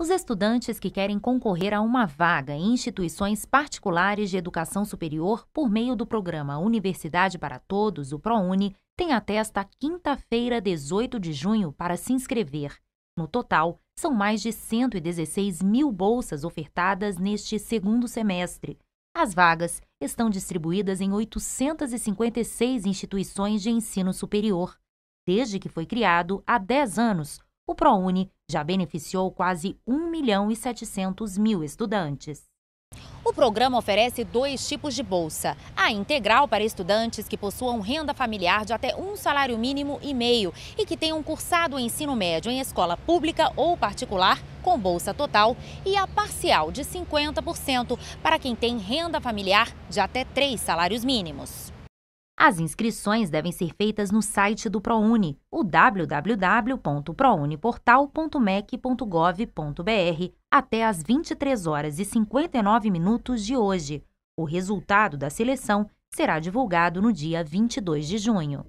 Os estudantes que querem concorrer a uma vaga em instituições particulares de educação superior por meio do programa Universidade para Todos, o ProUni, têm até esta quinta-feira, 18 de junho, para se inscrever. No total, são mais de 116 mil bolsas ofertadas neste segundo semestre. As vagas estão distribuídas em 856 instituições de ensino superior desde que foi criado há 10 anos, o ProUni já beneficiou quase 1 milhão e 700 mil estudantes. O programa oferece dois tipos de bolsa. A integral para estudantes que possuam renda familiar de até um salário mínimo e meio e que tenham cursado o ensino médio em escola pública ou particular com bolsa total e a parcial de 50% para quem tem renda familiar de até três salários mínimos. As inscrições devem ser feitas no site do ProUni, o www.prouniportal.mec.gov.br, até às 23 horas e 59 minutos de hoje. O resultado da seleção será divulgado no dia 22 de junho.